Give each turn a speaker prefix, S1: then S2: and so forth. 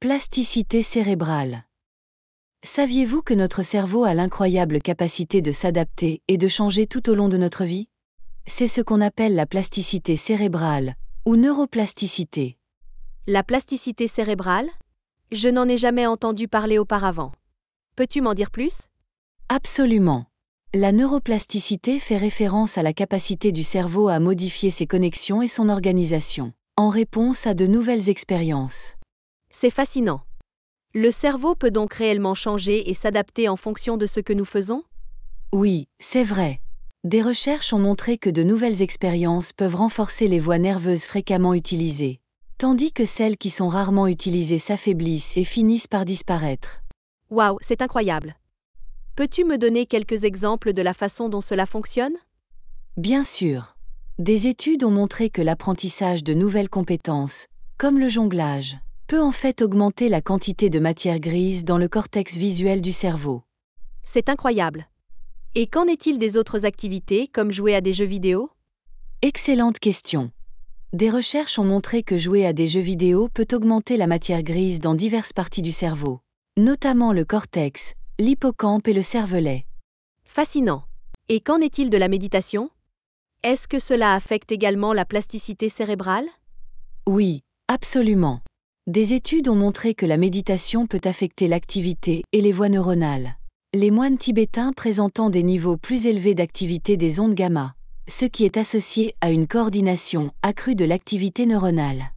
S1: Plasticité cérébrale. Saviez-vous que notre cerveau a l'incroyable capacité de s'adapter et de changer tout au long de notre vie C'est ce qu'on appelle la plasticité cérébrale, ou neuroplasticité. La plasticité cérébrale Je n'en ai jamais entendu parler auparavant. Peux-tu m'en dire plus Absolument. La neuroplasticité fait référence à la capacité du cerveau à modifier ses connexions et son organisation, en réponse à de nouvelles expériences. C'est
S2: fascinant. Le cerveau peut donc réellement changer et s'adapter en fonction de ce que nous faisons
S1: Oui, c'est vrai. Des recherches ont montré que de nouvelles expériences peuvent renforcer les voies nerveuses fréquemment utilisées, tandis que celles qui sont rarement utilisées s'affaiblissent et finissent par disparaître. Waouh, c'est incroyable. Peux-tu me donner quelques exemples de la façon dont
S2: cela fonctionne
S1: Bien sûr. Des études ont montré que l'apprentissage de nouvelles compétences, comme le jonglage, peut en fait augmenter la quantité de matière grise dans le cortex visuel du cerveau. C'est incroyable. Et qu'en est-il des autres activités, comme jouer à des jeux vidéo Excellente question. Des recherches ont montré que jouer à des jeux vidéo peut augmenter la matière grise dans diverses parties du cerveau, notamment le cortex, l'hippocampe et le cervelet. Fascinant. Et qu'en est-il de la méditation Est-ce que cela affecte
S2: également la plasticité cérébrale
S1: Oui, absolument. Des études ont montré que la méditation peut affecter l'activité et les voies neuronales. Les moines tibétains présentant des niveaux plus élevés d'activité des ondes gamma, ce qui est associé à une coordination accrue de l'activité neuronale.